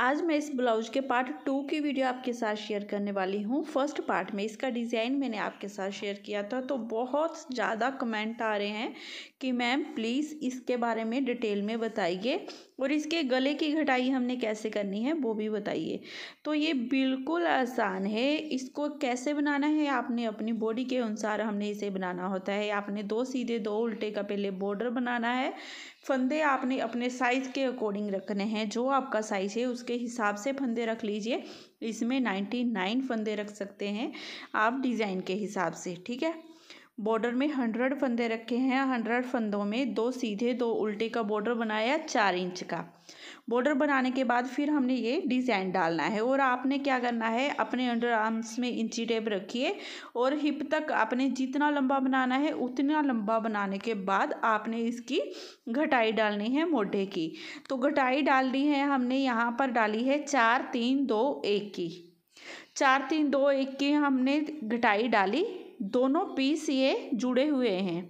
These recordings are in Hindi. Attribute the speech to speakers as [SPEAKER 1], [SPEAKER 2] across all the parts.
[SPEAKER 1] आज मैं इस ब्लाउज़ के पार्ट टू की वीडियो आपके साथ शेयर करने वाली हूँ फर्स्ट पार्ट में इसका डिज़ाइन मैंने आपके साथ शेयर किया था तो बहुत ज़्यादा कमेंट आ रहे हैं कि मैम प्लीज़ इसके बारे में डिटेल में बताइए और इसके गले की घटाई हमने कैसे करनी है वो भी बताइए तो ये बिल्कुल आसान है इसको कैसे बनाना है आपने अपनी बॉडी के अनुसार हमने इसे बनाना होता है आपने दो सीधे दो उल्टे का पहले बॉर्डर बनाना है फंदे आपने अपने साइज़ के अकॉर्डिंग रखने हैं जो आपका साइज़ है उसके उसके हिसाब से फंदे रख लीजिए इसमें नाइन्टी नाइन फंदे रख सकते हैं आप डिज़ाइन के हिसाब से ठीक है बॉर्डर में हंड्रेड फंदे रखे हैं हंड्रेड फंदों में दो सीधे दो उल्टे का बॉर्डर बनाया चार इंच का बॉर्डर बनाने के बाद फिर हमने ये डिज़ाइन डालना है और आपने क्या करना है अपने अंडर आर्म्स में इंची टेप रखिए और हिप तक आपने जितना लंबा बनाना है उतना लंबा बनाने के बाद आपने इसकी घटाई डालनी है मोटे की तो घटाई डालनी है हमने यहाँ पर डाली है चार तीन दो एक की चार तीन दो एक की हमने घटाई डाली दोनों पीस ये जुड़े हुए हैं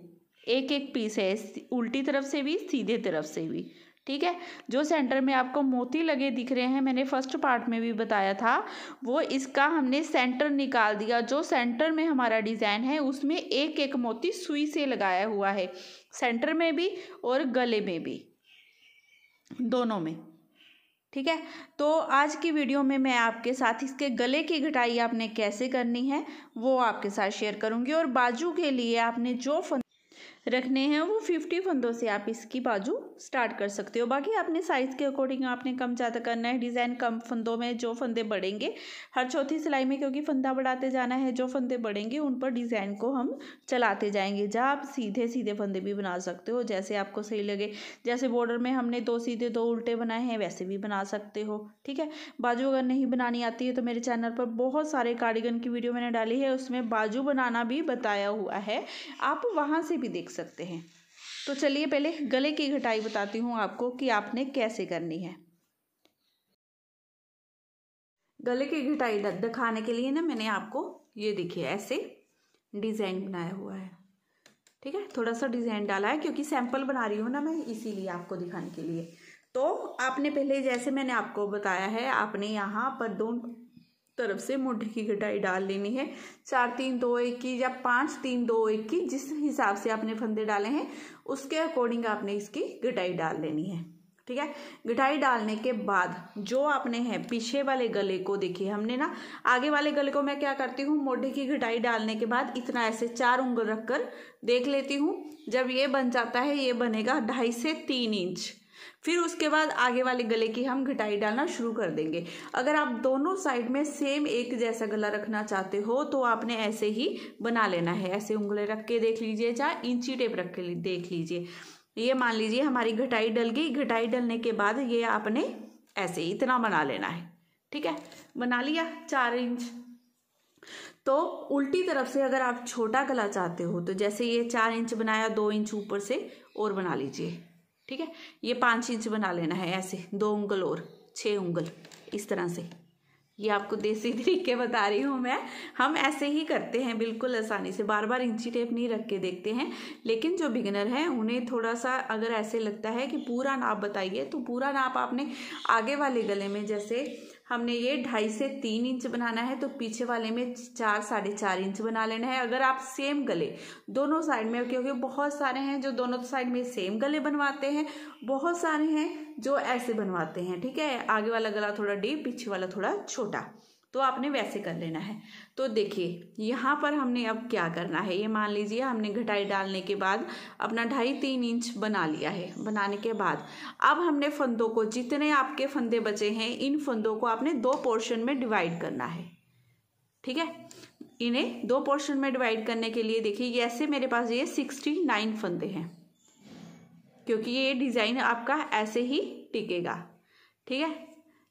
[SPEAKER 1] एक एक पीस है उल्टी तरफ से भी सीधे तरफ से भी ठीक है जो सेंटर में आपको मोती लगे दिख रहे हैं मैंने फर्स्ट पार्ट में भी बताया था वो इसका हमने सेंटर निकाल दिया जो सेंटर में हमारा डिज़ाइन है उसमें एक एक मोती सुई से लगाया हुआ है सेंटर में भी और गले में भी दोनों में ठीक है तो आज की वीडियो में मैं आपके साथ इसके गले की घटाई आपने कैसे करनी है वो आपके साथ शेयर करूंगी और बाजू के लिए आपने जो फन रखने हैं वो फिफ्टी फंदों से आप इसकी बाजू स्टार्ट कर सकते हो बाकी आपने साइज़ के अकॉर्डिंग आपने कम ज़्यादा करना है डिज़ाइन कम फंदों में जो फंदे बढ़ेंगे हर चौथी सिलाई में क्योंकि फंदा बढ़ाते जाना है जो फंदे बढ़ेंगे उन पर डिज़ाइन को हम चलाते जाएंगे जहाँ आप सीधे सीधे फंदे भी बना सकते हो जैसे आपको सही लगे जैसे बॉर्डर में हमने दो सीधे दो उल्टे बनाए हैं वैसे भी बना सकते हो ठीक है बाजू अगर नहीं बनानी आती है तो मेरे चैनल पर बहुत सारे कार्डिगन की वीडियो मैंने डाली है उसमें बाजू बनाना भी बताया हुआ है आप वहाँ से भी देख सकते सकते हैं तो चलिए पहले गले की घटाई बताती हूँ आपको कि आपने कैसे करनी है गले की घटाई दिखाने के लिए ना मैंने आपको ये देखिए ऐसे डिज़ाइन बनाया हुआ है ठीक है थोड़ा सा डिज़ाइन डाला है क्योंकि सैंपल बना रही हूँ ना मैं इसीलिए आपको दिखाने के लिए तो आपने पहले जैसे मैंने आपको बताया है आपने यहाँ पर दो तरफ से मुठ्ठी की कटाई डाल लेनी है चार तीन दो एक की या पाँच तीन दो एक की जिस हिसाब से आपने फंदे डाले हैं उसके अकॉर्डिंग आपने इसकी घटाई डाल लेनी है ठीक है घटाई डालने के बाद जो आपने है पीछे वाले गले को देखिए हमने ना आगे वाले गले को मैं क्या करती हूँ मोढ़े की घटाई डालने के बाद इतना ऐसे चार उंगल रखकर देख लेती हूँ जब ये बन जाता है ये बनेगा ढाई से तीन इंच फिर उसके बाद आगे वाले गले की हम घटाई डालना शुरू कर देंगे अगर आप दोनों साइड में सेम एक जैसा गला रखना चाहते हो तो आपने ऐसे ही बना लेना है ऐसे उंगले रख के देख लीजिए चाहे इंची टेप रख के देख लीजिए ये मान लीजिए हमारी घटाई डल गई घटाई डलने के बाद ये आपने ऐसे इतना बना लेना है ठीक है बना लिया चार इंच तो उल्टी तरफ से अगर आप छोटा गला चाहते हो तो जैसे ये चार इंच बनाया दो इंच ऊपर से और बना लीजिए ठीक है ये पाँच इंच बना लेना है ऐसे दो उंगल और छः उंगल इस तरह से ये आपको देसी तरीके बता रही हूँ मैं हम ऐसे ही करते हैं बिल्कुल आसानी से बार बार इंची टेप नहीं रख के देखते हैं लेकिन जो बिगनर है उन्हें थोड़ा सा अगर ऐसे लगता है कि पूरा नाप बताइए तो पूरा नाप आपने आगे वाले गले में जैसे हमने ये ढाई से तीन इंच बनाना है तो पीछे वाले में चार साढ़े चार इंच बना लेना है अगर आप सेम गले दोनों साइड में क्योंकि बहुत सारे हैं जो दोनों साइड में सेम गले बनवाते हैं बहुत सारे हैं जो ऐसे बनवाते हैं ठीक है आगे वाला गला थोड़ा डीप पीछे वाला थोड़ा छोटा तो आपने वैसे कर लेना है तो देखिए यहाँ पर हमने अब क्या करना है ये मान लीजिए हमने घटाई डालने के बाद अपना ढाई तीन इंच बना लिया है बनाने के बाद अब हमने फंदों को जितने आपके फंदे बचे हैं इन फंदों को आपने दो पोर्शन में डिवाइड करना है ठीक है इन्हें दो पोर्शन में डिवाइड करने के लिए देखिए ऐसे मेरे पास ये सिक्सटी नाइन फंदे हैं क्योंकि ये डिज़ाइन आपका ऐसे ही टिकेगा ठीक है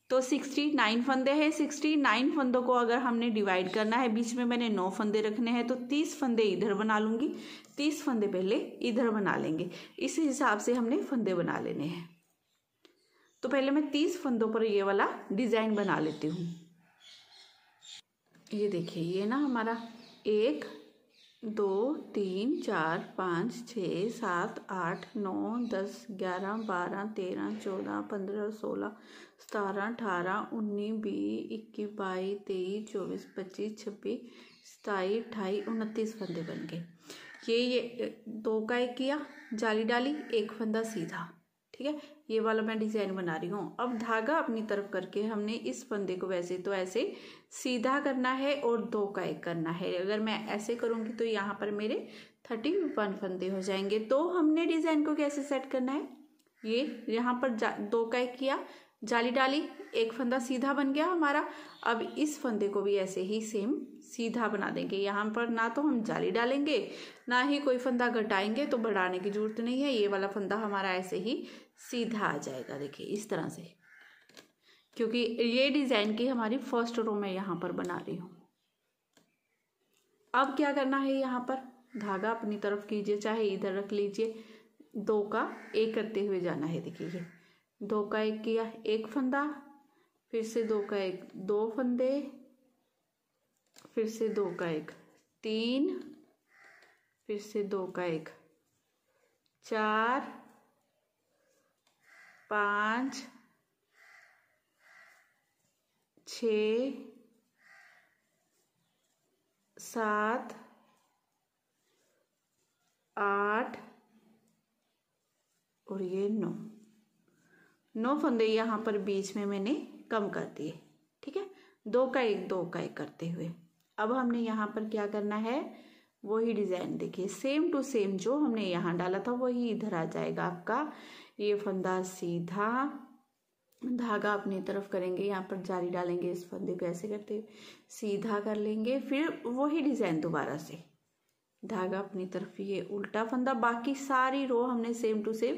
[SPEAKER 1] तो सिक्सटी नाइन फंदे हैं सिक्सटी नाइन फंदों को अगर हमने डिवाइड करना है बीच में मैंने नौ फंदे रखने हैं तो तीस फंदे इधर बना लूँगी तीस फंदे पहले इधर बना लेंगे इसी हिसाब से हमने फंदे बना लेने हैं तो पहले मैं तीस फंदों पर ये वाला डिज़ाइन बना लेती हूँ ये देखिए ये ना हमारा एक दो तीन चार पाँच छः सात आठ नौ दस ग्यारह बारह तेरह चौदह पंद्रह सोलह सतारां अठारह उन्नी बीह् इक्की बाई तेई चौबीस पच्चीस छब्बीस सताई अट्ठाई उनतीस फंदे बन गए ये ये दो का एक किया जाली डाली एक फंदा सीधा ठीक है ये वाला मैं डिज़ाइन बना रही हूँ अब धागा अपनी तरफ करके हमने इस फंदे को वैसे तो ऐसे सीधा करना है और दो का एक करना है अगर मैं ऐसे करूँगी तो यहाँ पर मेरे थर्टी वन फंदे हो जाएंगे तो हमने डिज़ाइन को कैसे सेट करना है ये यहाँ पर दो का एक किया जाली डाली एक फंदा सीधा बन गया हमारा अब इस फंदे को भी ऐसे ही सेम सीधा बना देंगे यहाँ पर ना तो हम जाली डालेंगे ना ही कोई फंदा घटाएंगे तो बढ़ाने की ज़रूरत नहीं है ये वाला फंदा हमारा ऐसे ही सीधा आ जाएगा देखिए इस तरह से क्योंकि ये डिज़ाइन की हमारी फर्स्ट रो में यहाँ पर बना रही हूँ अब क्या करना है यहाँ पर धागा अपनी तरफ कीजिए चाहे इधर रख लीजिए दो का एक करते हुए जाना है देखिए दो का एक किया एक फंदा फिर से दो का एक दो फंदे फिर से दो का एक तीन फिर से दो का एक चार पाँच छ सात आठ और ये नौ नौ फंदे यहाँ पर बीच में मैंने कम कर दिए ठीक है दो का एक दो का एक करते हुए अब हमने यहाँ पर क्या करना है वही डिज़ाइन देखिए सेम टू सेम जो हमने यहाँ डाला था वही इधर आ जाएगा आपका ये फंदा सीधा धागा अपनी तरफ करेंगे यहाँ पर जाली डालेंगे इस फंदे पे ऐसे करते हुए सीधा कर लेंगे फिर वही डिज़ाइन दोबारा से धागा अपनी तरफ ये उल्टा फंदा बाकी सारी रो हमने सेम टू सेम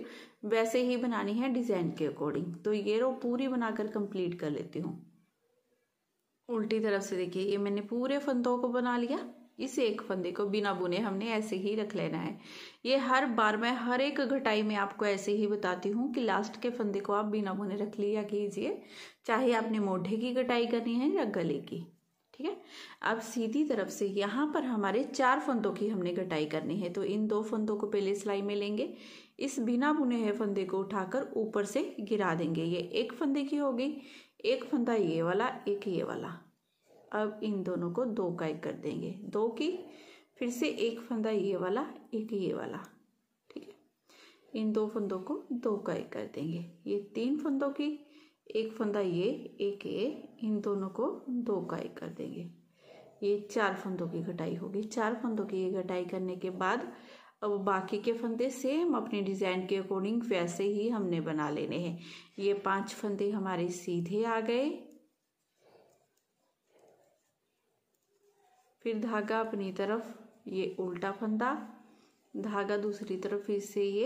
[SPEAKER 1] वैसे ही बनानी है डिज़ाइन के अकॉर्डिंग तो ये रो पूरी बनाकर कंप्लीट कर लेती हूँ उल्टी तरफ से देखिए ये मैंने पूरे फंदों को बना लिया इस एक फंदे को बिना बुने हमने ऐसे ही रख लेना है ये हर बार मैं हर एक घटाई में आपको ऐसे ही बताती हूँ कि लास्ट के फंदे को आप बिना बुने रख लिया कीजिए चाहे आपने मोढ़े की घटाई करनी है या गले की ठीक है अब सीधी तरफ से यहाँ पर हमारे चार फंदों की हमने कटाई करनी है तो इन दो फंदों को पहले सिलाई में लेंगे इस बिना बुने हुए फंदे को उठाकर ऊपर से गिरा देंगे ये एक फंदे की होगी एक फंदा ये वाला एक ये वाला अब इन दोनों को दो का एक कर देंगे दो की फिर से एक फंदा ये वाला एक ये वाला ठीक है इन दो फंदों को दो का एक कर देंगे ये तीन फंदों की एक फंदा ये एक ये इन दोनों को दो का एक कर देंगे ये चार फंदों की घटाई होगी चार फंदों की ये घटाई करने के बाद अब बाकी के फंदे सेम अपने डिज़ाइन के अकॉर्डिंग वैसे ही हमने बना लेने हैं ये पांच फंदे हमारे सीधे आ गए फिर धागा अपनी तरफ ये उल्टा फंदा धागा दूसरी तरफ इससे ये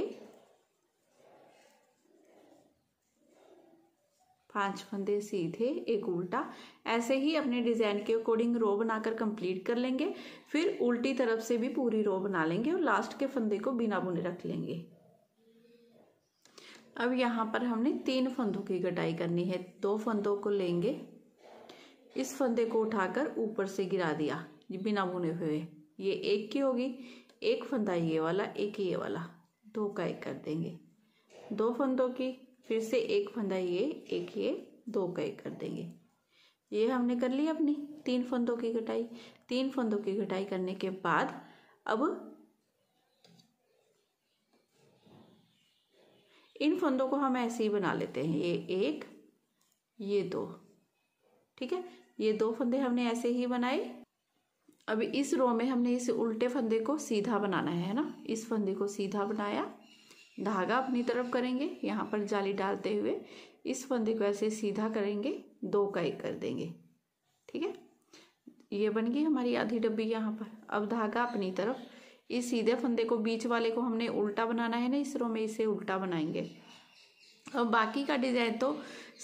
[SPEAKER 1] पांच फंदे सीधे एक उल्टा ऐसे ही अपने डिजाइन के अकॉर्डिंग रो बनाकर कंप्लीट कर लेंगे फिर उल्टी तरफ से भी पूरी रो बना लेंगे और लास्ट के फंदे को बिना बुने रख लेंगे अब यहाँ पर हमने तीन फंदों की कटाई करनी है दो फंदों को लेंगे इस फंदे को उठाकर ऊपर से गिरा दिया बिना बुने हुए ये एक की होगी एक फंदा ये वाला एक ये वाला दो का एक कर देंगे दो फंदों की फिर से एक फंदा ये एक ये दो का एक कर देंगे ये हमने कर ली अपनी तीन फंदों की कटाई तीन फंदों की कटाई करने के बाद अब इन फंदों को हम ऐसे ही बना लेते हैं ये एक ये दो ठीक है ये दो फंदे हमने ऐसे ही बनाए अब इस रो में हमने इस उल्टे फंदे को सीधा बनाना है ना इस फंदे को सीधा बनाया धागा अपनी तरफ करेंगे यहाँ पर जाली डालते हुए इस फंदे को ऐसे सीधा करेंगे दो काई कर देंगे ठीक है ये बन गई हमारी आधी डब्बी यहाँ पर अब धागा अपनी तरफ इस सीधे फंदे को बीच वाले को हमने उल्टा बनाना है ना इस रो में इसे उल्टा बनाएंगे अब बाकी का डिजाइन तो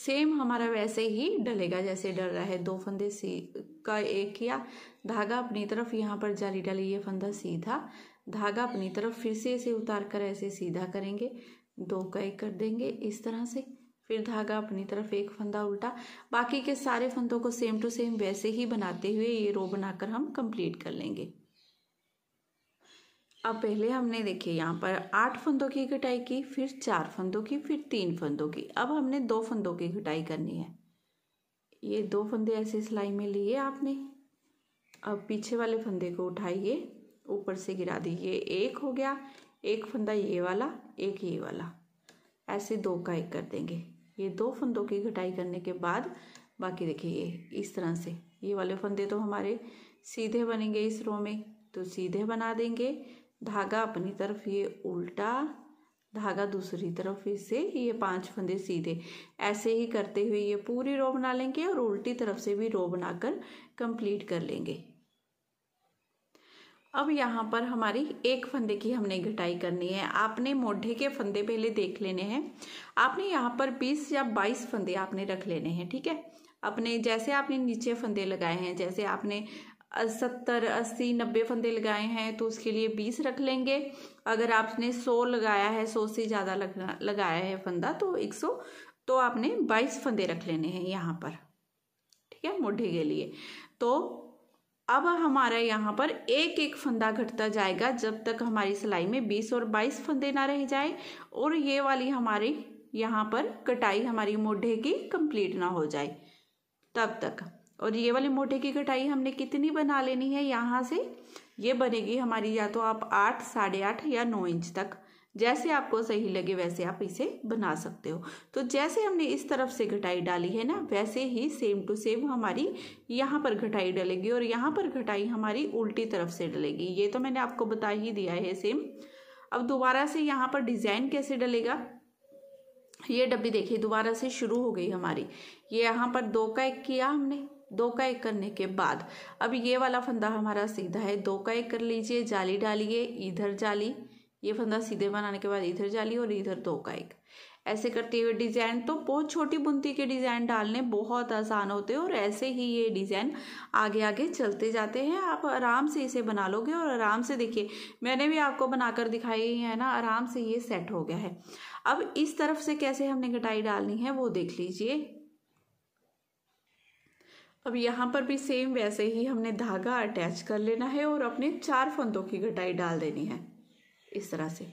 [SPEAKER 1] सेम हमारा वैसे ही डलेगा जैसे डल रहा है दो फंदे सी का एक किया धागा अपनी तरफ यहाँ पर जाली डाली ये फंदा सीधा धागा अपनी तरफ फिर से इसे उतार कर ऐसे सीधा करेंगे दो का एक कर देंगे इस तरह से फिर धागा अपनी तरफ एक फंदा उल्टा बाकी के सारे फंदों को सेम टू सेम वैसे ही बनाते हुए ये रो बनाकर हम कंप्लीट कर लेंगे अब पहले हमने देखिए यहाँ पर आठ फंदों की कटाई की फिर चार फंदों की फिर तीन फंदों की अब हमने दो फंदों की कटाई करनी है ये दो फंदे ऐसे सिलाई में लिए आपने अब पीछे वाले फंदे को उठाइए ऊपर से गिरा दी ये एक हो गया एक फंदा ये वाला एक ये वाला ऐसे दो का एक कर देंगे ये दो फंदों की घटाई करने के बाद बाकी देखिए ये इस तरह से ये वाले फंदे तो हमारे सीधे बनेंगे इस रो में तो सीधे बना देंगे धागा अपनी तरफ ये उल्टा धागा दूसरी तरफ इसे ये पांच फंदे सीधे ऐसे ही करते हुए ये पूरी रो बना लेंगे और उल्टी तरफ से भी रो बनाकर कंप्लीट कर लेंगे अब यहाँ पर हमारी एक फंदे की हमने घटाई करनी है आपने मोढ़े के फंदे पहले देख लेने हैं आपने यहाँ पर 20 या 22 फंदे आपने रख लेने हैं ठीक है अपने जैसे आपने नीचे फंदे लगाए हैं जैसे आपने सत्तर अस्सी नब्बे फंदे लगाए हैं तो उसके लिए बीस रख लेंगे अगर आपने सौ लगाया है सौ से ज़्यादा लगाया है फंदा तो एक सौ तो आपने बाईस फंदे रख लेने हैं यहाँ पर ठीक है मोढ़े के लिए तो अब हमारा यहाँ पर एक एक फंदा घटता जाएगा जब तक हमारी सिलाई में बीस और बाईस फंदे ना रह जाए और ये वाली हमारी यहाँ पर कटाई हमारी मोढ़े की कंप्लीट ना हो जाए तब तक और ये वाली मोढ़े की कटाई हमने कितनी बना लेनी है यहाँ से ये बनेगी हमारी या तो आप आठ साढ़े आठ या नौ इंच तक जैसे आपको सही लगे वैसे आप इसे बना सकते हो तो जैसे हमने इस तरफ से घटाई डाली है ना वैसे ही सेम टू सेम हमारी यहाँ पर घटाई डलेगी और यहाँ पर घटाई हमारी उल्टी तरफ से डलेगी ये तो मैंने आपको बता ही दिया है सेम अब दोबारा से यहाँ पर डिज़ाइन कैसे डलेगा ये डब्बी देखिए दोबारा से शुरू हो गई हमारी ये यहाँ पर दो का एक किया हमने दो का एक करने के बाद अब ये वाला फंदा हमारा सीधा है दो का एक कर लीजिए जाली डालिए इधर जाली ये फंदा सीधे बनाने के बाद इधर जाली और इधर दो का एक ऐसे करते हुए डिज़ाइन तो बहुत छोटी बुनती के डिज़ाइन डालने बहुत आसान होते हैं और ऐसे ही ये डिज़ाइन आगे आगे चलते जाते हैं आप आराम से इसे बना लोगे और आराम से देखिए मैंने भी आपको बनाकर दिखाई है ना आराम से ये सेट हो गया है अब इस तरफ से कैसे हमने कटाई डालनी है वो देख लीजिए अब यहाँ पर भी सेम वैसे ही हमने धागा अटैच कर लेना है और अपने चार फंदों की कटाई डाल देनी है इस तरह से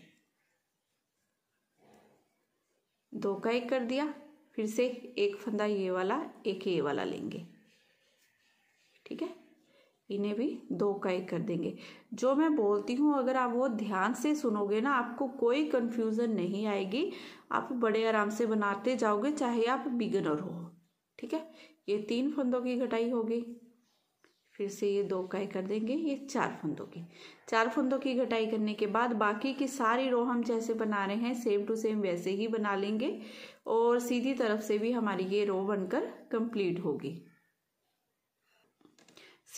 [SPEAKER 1] दो का एक कर दिया फिर से एक फंदा ये वाला एक ये वाला लेंगे ठीक है इन्हें भी दो का एक कर देंगे जो मैं बोलती हूँ अगर आप वो ध्यान से सुनोगे ना आपको कोई कंफ्यूजन नहीं आएगी आप बड़े आराम से बनाते जाओगे चाहे आप बिगनर हो ठीक है ये तीन फंदों की घटाई होगी फिर से ये दो काई कर देंगे ये चार फंदों की चार फंदों की घटाई करने के बाद बाकी की सारी रो हम जैसे बना रहे हैं सेम टू सेम वैसे ही बना लेंगे और सीधी तरफ से भी हमारी ये रो बनकर कंप्लीट होगी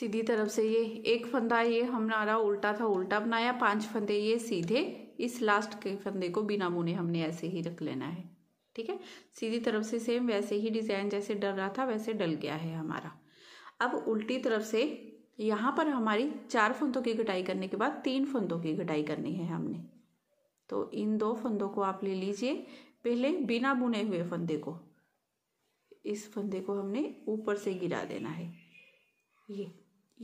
[SPEAKER 1] सीधी तरफ से ये एक फंदा ये हमारा उल्टा था उल्टा बनाया पांच फंदे ये सीधे इस लास्ट के फंदे को बिना मुने हमने ऐसे ही रख लेना है ठीक है सीधी तरफ से सेम वैसे ही डिज़ाइन जैसे डल रहा था वैसे डल गया है हमारा अब उल्टी तरफ से यहाँ पर हमारी चार फंदों की कटाई करने के बाद तीन फंदों की कटाई करनी है हमने तो इन दो फंदों को आप ले लीजिए पहले बिना बुने हुए फंदे को इस फंदे को हमने ऊपर से गिरा देना है ये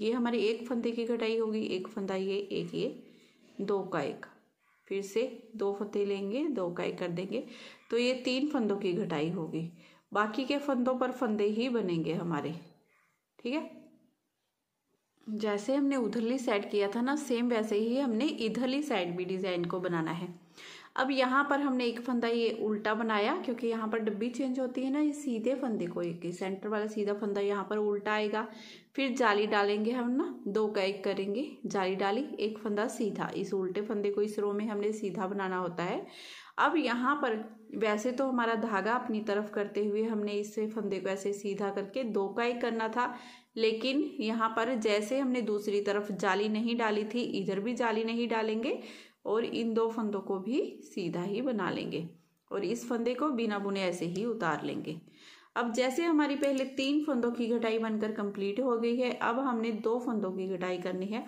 [SPEAKER 1] ये हमारी एक फंदे की कटाई होगी एक फंदा ये एक ये दो का एक फिर से दो फंदे लेंगे दो का एक कर देंगे तो ये तीन फंदों की घटाई होगी बाकी के फंदों पर फंदे ही बनेंगे हमारे ठीक है जैसे हमने उधरली साइड किया था ना सेम वैसे ही हमने इधरली साइड भी डिज़ाइन को बनाना है अब यहाँ पर हमने एक फंदा ये उल्टा बनाया क्योंकि यहाँ पर डब्बी चेंज होती है ना ये सीधे फंदे को एक सेंटर वाला सीधा फंदा यहाँ पर उल्टा आएगा फिर जाली डालेंगे हम ना दो का एक करेंगे जाली डाली एक फंदा सीधा इस उल्टे फंदे को इस रो में हमने सीधा बनाना होता है अब यहाँ पर वैसे तो हमारा धागा अपनी तरफ करते हुए हमने इस फंदे को ऐसे सीधा करके दो का एक करना था लेकिन यहाँ पर जैसे हमने दूसरी तरफ जाली नहीं डाली थी इधर भी जाली नहीं डालेंगे और इन दो फंदों को भी सीधा ही बना लेंगे और इस फंदे को बिना बुने ऐसे ही उतार लेंगे अब जैसे हमारी पहले तीन फंदों की घटाई बनकर कंप्लीट हो गई है अब हमने दो फंदों की घटाई करनी है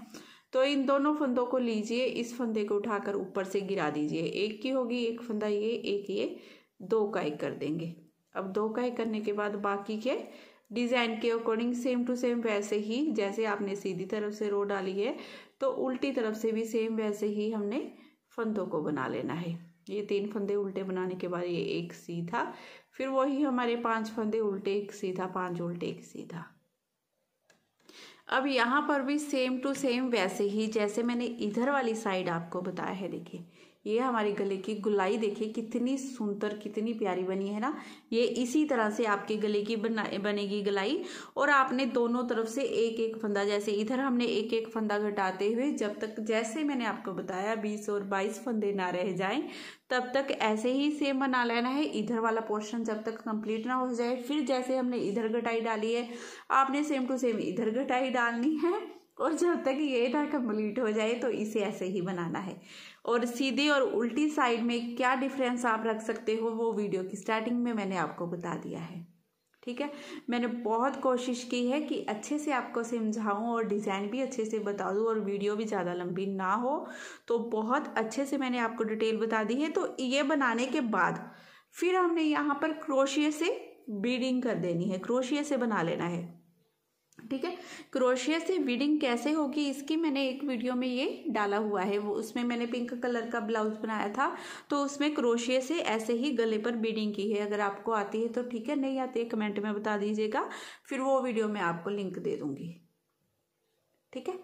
[SPEAKER 1] तो इन दोनों फंदों को लीजिए इस फंदे को उठाकर ऊपर से गिरा दीजिए एक की होगी एक फंदा ये एक ये दो का एक कर देंगे अब दो का एक करने के बाद बाकी के डिज़ाइन के अकॉर्डिंग सेम टू सेम वैसे ही जैसे आपने सीधी तरफ से रो डाली है तो उल्टी तरफ से भी सेम वैसे ही हमने फंदों को बना लेना है ये तीन फंदे उल्टे बनाने के बाद ये एक सीधा फिर वही हमारे पांच फंदे उल्टे एक सीधा पांच उल्टे एक सीधा अब यहाँ पर भी सेम टू सेम वैसे ही जैसे मैंने इधर वाली साइड आपको बताया है देखिए ये हमारे गले की गुलाई देखिए कितनी सुंदर कितनी प्यारी बनी है ना ये इसी तरह से आपके गले की बना बनेगी गलाई और आपने दोनों तरफ से एक एक फंदा जैसे इधर हमने एक एक फंदा घटाते हुए जब तक जैसे मैंने आपको बताया बीस और बाईस फंदे ना रह जाएं तब तक ऐसे ही सेम बना लेना है इधर वाला पोर्शन जब तक कंप्लीट ना हो जाए फिर जैसे हमने इधर घटाई डाली है आपने सेम टू सेम इधर घटाई डालनी है और जब तक ये ना कम्प्लीट हो जाए तो इसे ऐसे ही बनाना है और सीधी और उल्टी साइड में क्या डिफरेंस आप रख सकते हो वो वीडियो की स्टार्टिंग में मैंने आपको बता दिया है ठीक है मैंने बहुत कोशिश की है कि अच्छे से आपको समझाऊं और डिज़ाइन भी अच्छे से बता दूं और वीडियो भी ज़्यादा लंबी ना हो तो बहुत अच्छे से मैंने आपको डिटेल बता दी है तो ये बनाने के बाद फिर हमने यहाँ पर क्रोशिए से बीडिंग कर देनी है क्रोशिए से बना लेना है ठीक है क्रोशिया से बीडिंग कैसे होगी इसकी मैंने एक वीडियो में ये डाला हुआ है वो उसमें मैंने पिंक कलर का ब्लाउज बनाया था तो उसमें क्रोशिया से ऐसे ही गले पर बीडिंग की है अगर आपको आती है तो ठीक है नहीं आती है कमेंट में बता दीजिएगा फिर वो वीडियो मैं आपको लिंक दे दूँगी ठीक है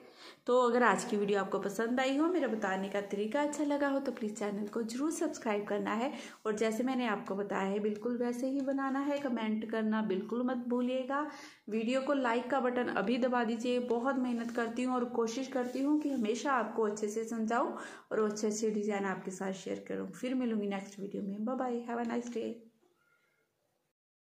[SPEAKER 1] तो अगर आज की वीडियो आपको पसंद आई हो मेरा बताने का तरीका अच्छा लगा हो तो प्लीज़ चैनल को जरूर सब्सक्राइब करना है और जैसे मैंने आपको बताया है बिल्कुल वैसे ही बनाना है कमेंट करना बिल्कुल मत भूलिएगा वीडियो को लाइक का बटन अभी दबा दीजिए बहुत मेहनत करती हूँ और कोशिश करती हूँ कि हमेशा आपको अच्छे से समझाऊँ और अच्छे अच्छे डिज़ाइन आपके साथ शेयर करूँ फिर मिलूँगी नेक्स्ट वीडियो में bye have a nice day